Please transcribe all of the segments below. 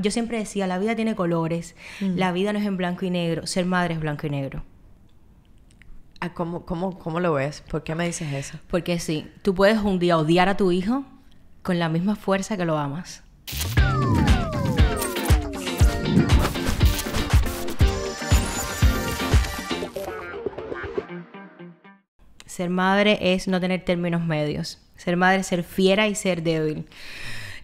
yo siempre decía, la vida tiene colores, mm. la vida no es en blanco y negro, ser madre es blanco y negro. Ah, cómo, ¿Cómo lo ves? ¿Por qué me dices eso? Porque sí, tú puedes un día odiar a tu hijo con la misma fuerza que lo amas. Ser madre es no tener términos medios. Ser madre es ser fiera y ser débil.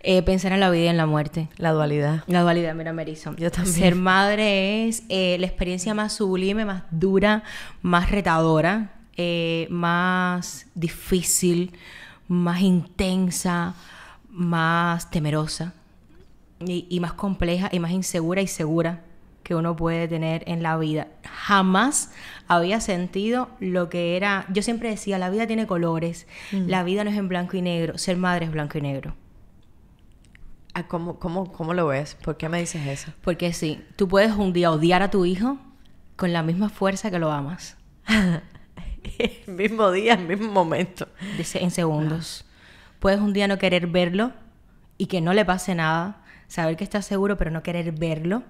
Eh, pensar en la vida y en la muerte. La dualidad. La dualidad, mira, Merison. Yo también. Ser madre es eh, la experiencia más sublime, más dura, más retadora, eh, más difícil, más intensa, más temerosa y, más compleja y más insegura y segura que uno puede tener en la vida. Jamás había sentido lo que era, yo siempre decía, la vida tiene colores, mm. la vida no es en blanco y negro, ser madre es blanco y negro. Ah, ¿Cómo, cómo, lo ves? ¿Por qué me dices eso? Porque sí, tú puedes un día odiar a tu hijo con la misma fuerza que lo amas. el mismo día, el mismo momento. en segundos. Puedes un día no querer verlo y que no le pase nada, saber que está seguro pero no querer verlo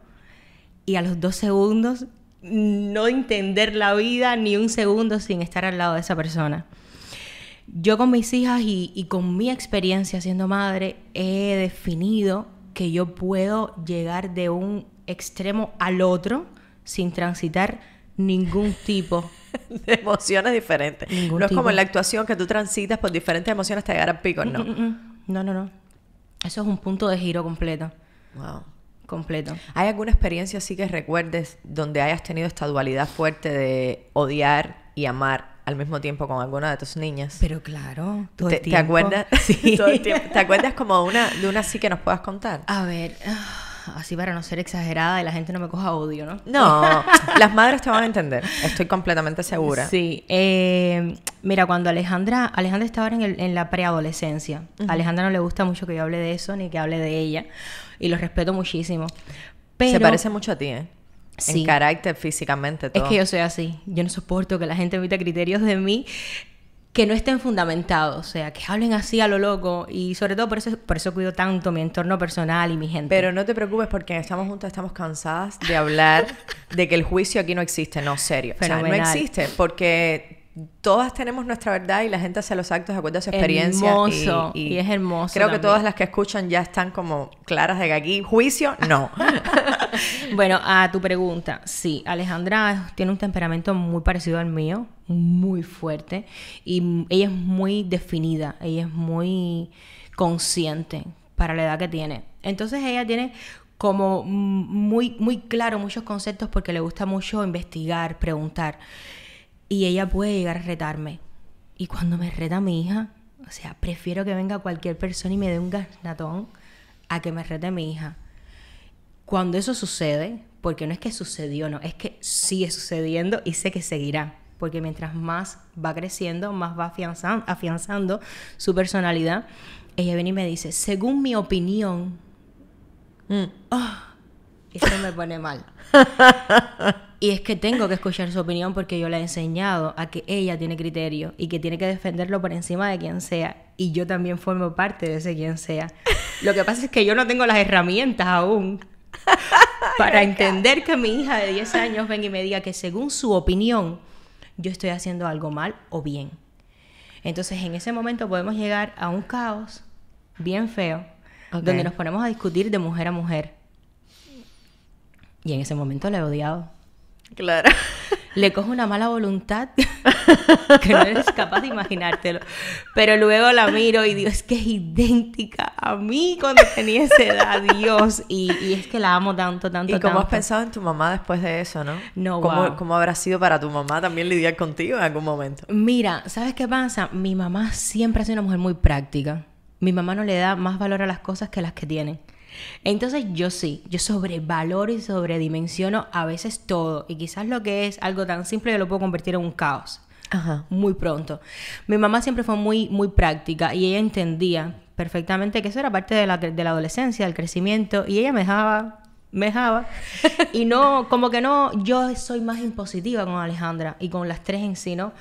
y a los dos segundos no entender la vida ni un segundo sin estar al lado de esa persona. Yo con mis hijas y, con mi experiencia siendo madre he definido que yo puedo llegar de un extremo al otro sin transitar ningún tipo de emociones diferentes. no es como en la actuación que tú transitas por diferentes emociones hasta llegar al pico, no. Mm, mm, mm. No, no, no. Eso es un punto de giro completo. Wow. Completo. ¿Hay alguna experiencia así que recuerdes donde hayas tenido esta dualidad fuerte de odiar y amar al mismo tiempo con alguna de tus niñas. Pero claro, todo ¿Te, ¿Te acuerdas? Sí. ¿Te acuerdas como una, de una así que nos puedas contar? A ver, ah, así para no ser exagerada y la gente no me coja odio, ¿no? No, las madres te van a entender, estoy completamente segura. Sí, eh, mira, cuando Alejandra, Alejandra ahora en, el, en la preadolescencia, a Alejandra no le gusta mucho que yo hable de eso ni que hable de ella, y lo respeto muchísimo. Se parece mucho a ti, ¿eh? En carácter, físicamente, todo. Es que yo soy así. Yo no soporto que la gente emita criterios de mí que no estén fundamentados, o sea, que hablen así a lo loco y sobre todo por eso, por eso cuido tanto mi entorno personal y mi gente. Pero no te preocupes porque estamos juntas, estamos cansadas de hablar de que el juicio aquí no existe, no, serio. Fenomenal. no existe porque todas tenemos nuestra verdad y la gente hace los actos de acuerdo a su experiencia. Hermoso. Y, es hermoso. Creo que todas las que escuchan ya están como claras de que aquí juicio, no. bueno, a tu pregunta, sí, Alejandra tiene un temperamento muy parecido al mío, muy fuerte, y ella es muy definida, ella es muy consciente para la edad que tiene. Entonces ella tiene como muy, muy claro muchos conceptos porque le gusta mucho investigar, preguntar. Y ella puede llegar a retarme. Y cuando me reta mi hija, o sea, prefiero que venga cualquier persona y me dé un garnatón a que me rete mi hija. Cuando eso sucede, porque no es que sucedió, no, es que sigue sucediendo y sé que seguirá, porque mientras más va creciendo, más va afianzando, su personalidad, ella viene y me dice, según mi opinión, mm. ah, eso me pone mal. y es que tengo que escuchar su opinión porque yo le he enseñado a que ella tiene criterio y que tiene que defenderlo por encima de quien sea. Y yo también formo parte de ese quien sea. Lo que pasa es que yo no tengo las herramientas aún para entender que mi hija de 10 años venga y me diga que según su opinión yo estoy haciendo algo mal o bien. Entonces en ese momento podemos llegar a un caos bien feo donde nos ponemos a discutir de mujer a mujer. Y en ese momento la he odiado. Claro. le cojo una mala voluntad que no eres capaz de imaginártelo. Pero luego la miro y digo, es que es idéntica a mí cuando tenía esa edad, Dios. Y, es que la amo tanto, tanto. ¿Y cómo has pensado en tu mamá después de eso, no? No, ¿Cómo, habrá sido para tu mamá también lidiar contigo en algún momento? Mira, ¿sabes qué pasa? Mi mamá siempre ha sido una mujer muy práctica. Mi mamá no le da más valor a las cosas que las que tienen. Entonces yo sí, yo sobrevaloro y sobredimensiono a veces todo y quizás lo que es algo tan simple yo lo puedo convertir en un caos. Muy pronto. Mi mamá siempre fue muy, muy práctica y ella entendía perfectamente que eso era parte de la, de la adolescencia, del crecimiento y ella me dejaba me dejaba. Y no, como que no, yo soy más impositiva con Alejandra y con las tres en sí, ¿no?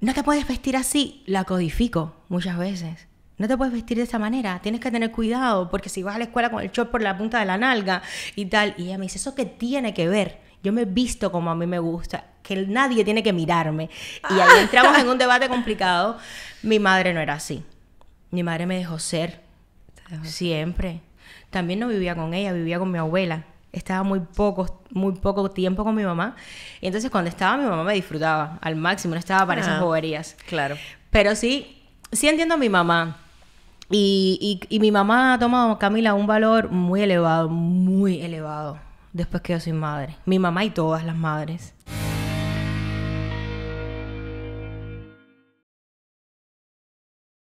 No te puedes vestir así, la codifico muchas veces. No te puedes vestir de esa manera, tienes que tener cuidado, porque si vas a la escuela con el short por la punta de la nalga y tal. Y ella me dice, ¿eso qué tiene que ver? Yo me he visto como a mí me gusta, que nadie tiene que mirarme. Y ahí ah. entramos en un debate complicado. Mi madre no era así. Mi madre me dejó ser. siempre. También no vivía con ella, vivía con mi abuela. Estaba muy poco, muy poco tiempo con mi mamá. Y entonces cuando estaba, mi mamá me disfrutaba al máximo. No estaba para esas ah, boberías. Claro. Pero sí, sí entiendo a mi mamá y, mi mamá ha tomado, Camila, un valor muy elevado, muy elevado, después que yo soy madre. Mi mamá y todas las madres.